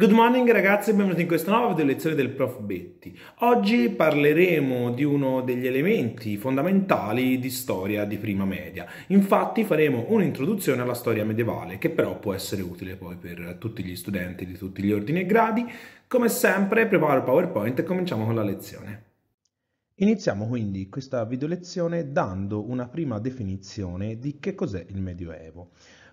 Good morning ragazzi e benvenuti in questa nuova video lezione del Prof. Betti. Oggi parleremo di uno degli elementi fondamentali di storia di prima media. Infatti faremo un'introduzione alla storia medievale che però può essere utile poi per tutti gli studenti di tutti gli ordini e gradi. Come sempre preparo il PowerPoint e cominciamo con la lezione. Iniziamo quindi questa video lezione dando una prima definizione di che cos'è il Medioevo.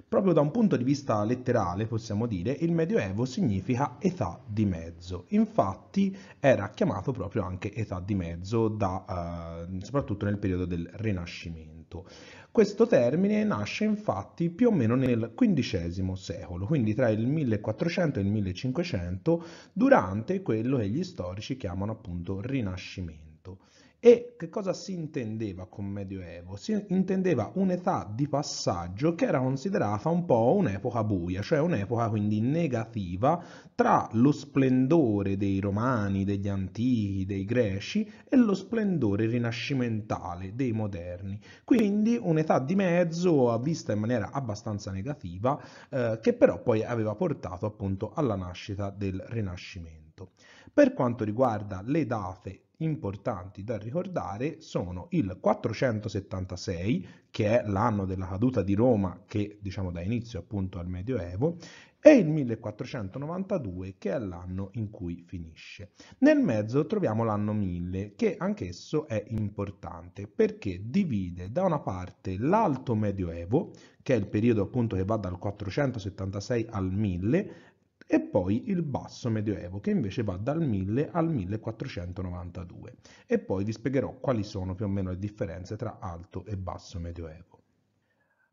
Proprio da un punto di vista letterale, possiamo dire, il Medioevo significa età di mezzo. Infatti era chiamato proprio anche età di mezzo, da, eh, soprattutto nel periodo del Rinascimento. Questo termine nasce infatti più o meno nel XV secolo, quindi tra il 1400 e il 1500, durante quello che gli storici chiamano appunto Rinascimento. E che cosa si intendeva con Medioevo? Si intendeva un'età di passaggio che era considerata un po' un'epoca buia, cioè un'epoca quindi negativa tra lo splendore dei romani, degli antichi, dei greci e lo splendore rinascimentale dei moderni. Quindi un'età di mezzo vista in maniera abbastanza negativa eh, che però poi aveva portato appunto alla nascita del Rinascimento. Per quanto riguarda le date importanti da ricordare sono il 476, che è l'anno della caduta di Roma, che diciamo da inizio appunto al Medioevo, e il 1492, che è l'anno in cui finisce. Nel mezzo troviamo l'anno 1000, che anch'esso è importante perché divide da una parte l'Alto Medioevo, che è il periodo appunto che va dal 476 al 1000, e poi il basso medioevo che invece va dal 1000 al 1492 e poi vi spiegherò quali sono più o meno le differenze tra alto e basso medioevo.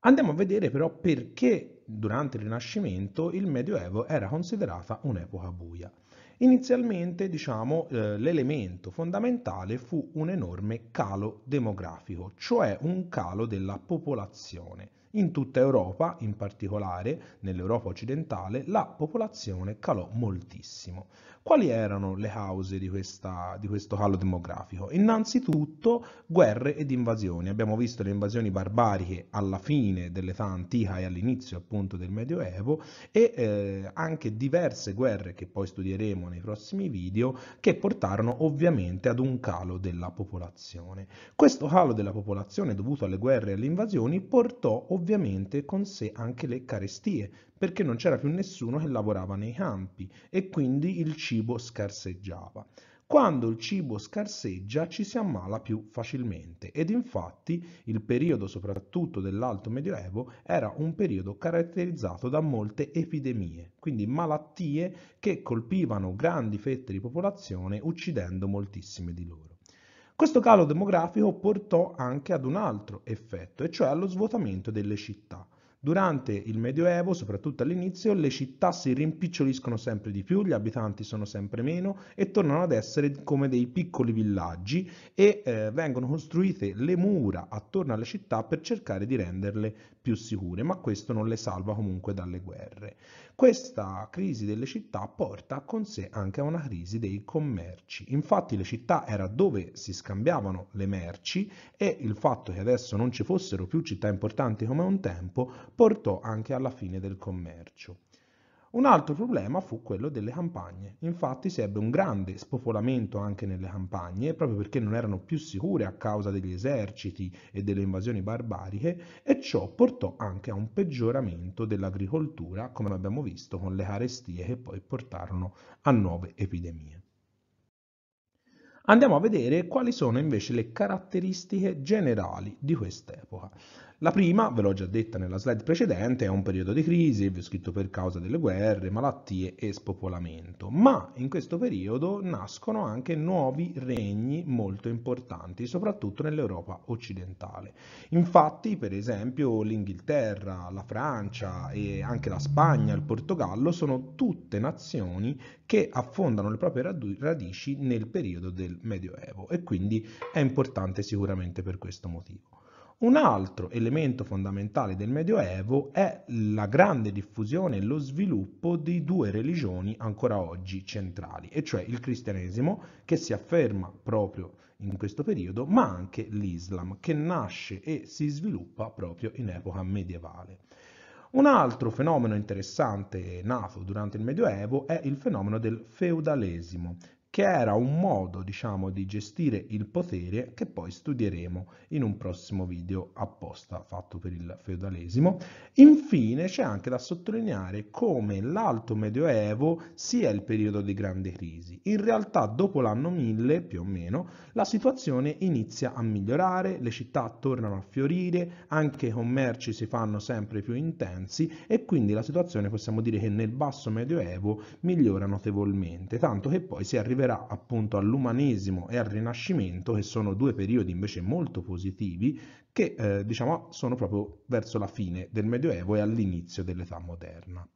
Andiamo a vedere però perché durante il Rinascimento il Medioevo era considerata un'epoca buia. Inizialmente, diciamo, eh, l'elemento fondamentale fu un enorme calo demografico, cioè un calo della popolazione. In tutta Europa, in particolare nell'Europa occidentale, la popolazione calò moltissimo. Quali erano le cause di, questa, di questo calo demografico? Innanzitutto guerre ed invasioni. Abbiamo visto le invasioni barbariche alla fine dell'età antica e all'inizio appunto del Medioevo e eh, anche diverse guerre che poi studieremo nei prossimi video che portarono ovviamente ad un calo della popolazione. Questo calo della popolazione dovuto alle guerre e alle invasioni portò ovviamente ovviamente con sé anche le carestie, perché non c'era più nessuno che lavorava nei campi e quindi il cibo scarseggiava. Quando il cibo scarseggia ci si ammala più facilmente ed infatti il periodo soprattutto dell'Alto Medioevo era un periodo caratterizzato da molte epidemie, quindi malattie che colpivano grandi fette di popolazione uccidendo moltissime di loro. Questo calo demografico portò anche ad un altro effetto, e cioè allo svuotamento delle città. Durante il Medioevo, soprattutto all'inizio, le città si rimpiccioliscono sempre di più, gli abitanti sono sempre meno e tornano ad essere come dei piccoli villaggi e eh, vengono costruite le mura attorno alle città per cercare di renderle più sicure, ma questo non le salva comunque dalle guerre. Questa crisi delle città porta con sé anche a una crisi dei commerci. Infatti le città era dove si scambiavano le merci e il fatto che adesso non ci fossero più città importanti come un tempo portò anche alla fine del commercio. Un altro problema fu quello delle campagne. Infatti si ebbe un grande spopolamento anche nelle campagne, proprio perché non erano più sicure a causa degli eserciti e delle invasioni barbariche, e ciò portò anche a un peggioramento dell'agricoltura, come abbiamo visto con le carestie che poi portarono a nuove epidemie. Andiamo a vedere quali sono invece le caratteristiche generali di quest'epoca. La prima, ve l'ho già detta nella slide precedente, è un periodo di crisi, vi ho scritto per causa delle guerre, malattie e spopolamento, ma in questo periodo nascono anche nuovi regni molto importanti, soprattutto nell'Europa occidentale. Infatti, per esempio, l'Inghilterra, la Francia e anche la Spagna, il Portogallo sono tutte nazioni che affondano le proprie radici nel periodo del Medioevo e quindi è importante sicuramente per questo motivo. Un altro elemento fondamentale del Medioevo è la grande diffusione e lo sviluppo di due religioni ancora oggi centrali, e cioè il cristianesimo che si afferma proprio in questo periodo, ma anche l'Islam che nasce e si sviluppa proprio in epoca medievale. Un altro fenomeno interessante nato durante il Medioevo è il fenomeno del feudalesimo, che era un modo diciamo di gestire il potere che poi studieremo in un prossimo video apposta fatto per il feudalesimo. Infine c'è anche da sottolineare come l'alto medioevo sia il periodo di grande crisi. In realtà dopo l'anno 1000 più o meno la situazione inizia a migliorare, le città tornano a fiorire, anche i commerci si fanno sempre più intensi e quindi la situazione possiamo dire che nel basso medioevo migliora notevolmente, tanto che poi si arriverà arriverà appunto all'umanesimo e al rinascimento, che sono due periodi invece molto positivi, che eh, diciamo sono proprio verso la fine del Medioevo e all'inizio dell'età moderna.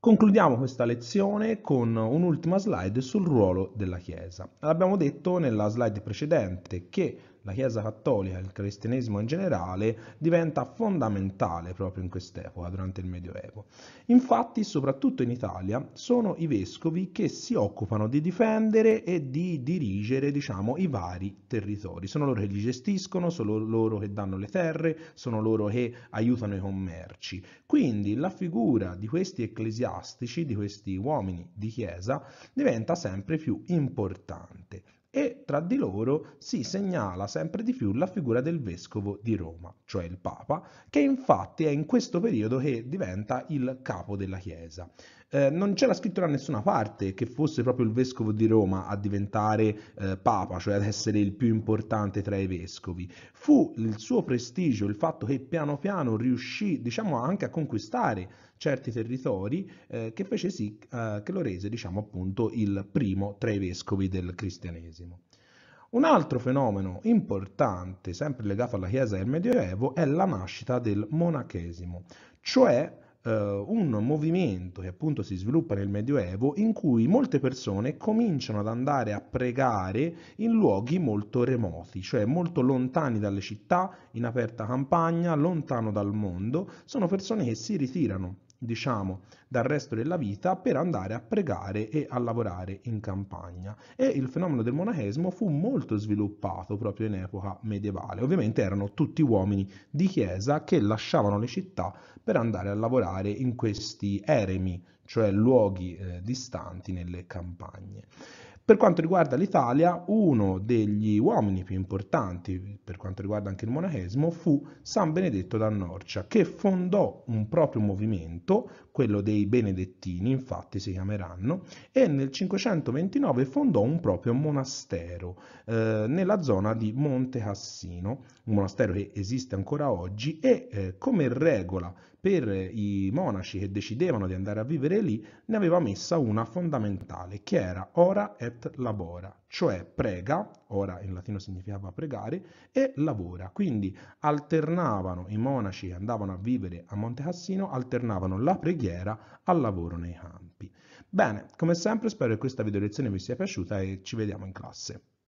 Concludiamo questa lezione con un'ultima slide sul ruolo della Chiesa. L'abbiamo detto nella slide precedente che la Chiesa Cattolica e il cristianesimo in generale diventa fondamentale proprio in quest'epoca, durante il Medioevo. Infatti, soprattutto in Italia, sono i vescovi che si occupano di difendere e di dirigere, diciamo, i vari territori. Sono loro che li gestiscono, sono loro che danno le terre, sono loro che aiutano i commerci. Quindi la figura di questi ecclesiastici, di questi uomini di chiesa, diventa sempre più importante e tra di loro si segnala sempre di più la figura del vescovo di Roma, cioè il Papa, che infatti è in questo periodo che diventa il capo della Chiesa. Eh, non c'era scritto da nessuna parte che fosse proprio il vescovo di Roma a diventare eh, papa, cioè ad essere il più importante tra i vescovi. Fu il suo prestigio, il fatto che piano piano riuscì, diciamo, anche a conquistare certi territori eh, che fece sì eh, che lo rese diciamo appunto il primo tra i vescovi del cristianesimo. Un altro fenomeno importante, sempre legato alla Chiesa del Medioevo, è la nascita del monachesimo, cioè eh, un movimento che appunto si sviluppa nel Medioevo in cui molte persone cominciano ad andare a pregare in luoghi molto remoti, cioè molto lontani dalle città, in aperta campagna, lontano dal mondo, sono persone che si ritirano diciamo, dal resto della vita per andare a pregare e a lavorare in campagna. E il fenomeno del monachesimo fu molto sviluppato proprio in epoca medievale. Ovviamente erano tutti uomini di chiesa che lasciavano le città per andare a lavorare in questi eremi, cioè luoghi eh, distanti nelle campagne. Per quanto riguarda l'Italia, uno degli uomini più importanti, per quanto riguarda anche il monachesimo, fu San Benedetto da Norcia, che fondò un proprio movimento quello dei Benedettini infatti si chiameranno, e nel 529 fondò un proprio monastero eh, nella zona di Monte Cassino, un monastero che esiste ancora oggi e eh, come regola per eh, i monaci che decidevano di andare a vivere lì ne aveva messa una fondamentale che era ora et labora, cioè prega, ora in latino significava pregare, e lavora. Quindi alternavano i monaci che andavano a vivere a Monte Cassino, alternavano la preghiera al lavoro nei campi. Bene, come sempre spero che questa video lezione vi sia piaciuta e ci vediamo in classe.